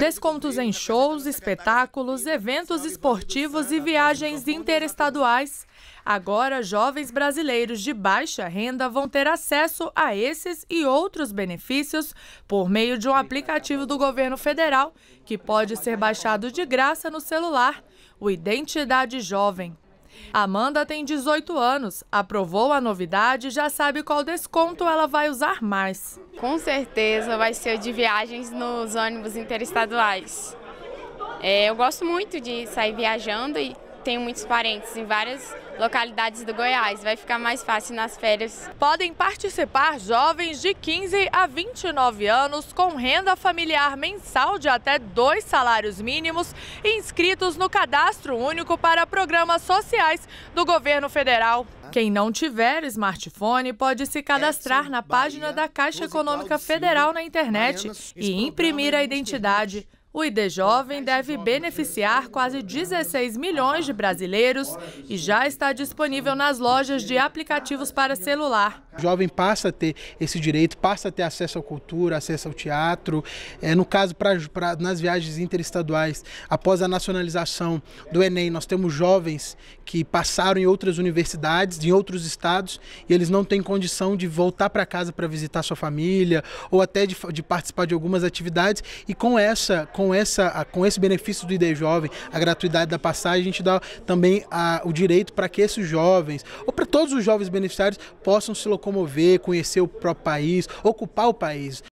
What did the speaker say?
Descontos em shows, espetáculos, eventos esportivos e viagens interestaduais. Agora, jovens brasileiros de baixa renda vão ter acesso a esses e outros benefícios por meio de um aplicativo do governo federal, que pode ser baixado de graça no celular, o Identidade Jovem. Amanda tem 18 anos, aprovou a novidade e já sabe qual desconto ela vai usar mais. Com certeza vai ser de viagens nos ônibus interestaduais. É, eu gosto muito de sair viajando e tenho muitos parentes em várias localidades do Goiás. Vai ficar mais fácil nas férias. Podem participar jovens de 15 a 29 anos com renda familiar mensal de até dois salários mínimos inscritos no cadastro único para programas sociais do governo federal. Quem não tiver smartphone pode se cadastrar na página da Caixa Econômica Federal na internet e imprimir a identidade. O ID Jovem deve beneficiar quase 16 milhões de brasileiros e já está disponível nas lojas de aplicativos para celular. O jovem passa a ter esse direito, passa a ter acesso à cultura, acesso ao teatro. É, no caso, pra, pra, nas viagens interestaduais, após a nacionalização do Enem, nós temos jovens que passaram em outras universidades, em outros estados, e eles não têm condição de voltar para casa para visitar sua família ou até de, de, participar de algumas atividades. E com essa, com com, essa, com esse benefício do ID Jovem, a gratuidade da passagem, a gente dá também a, o direito para que esses jovens, ou para todos os jovens beneficiários, possam se locomover, conhecer o próprio país, ocupar o país.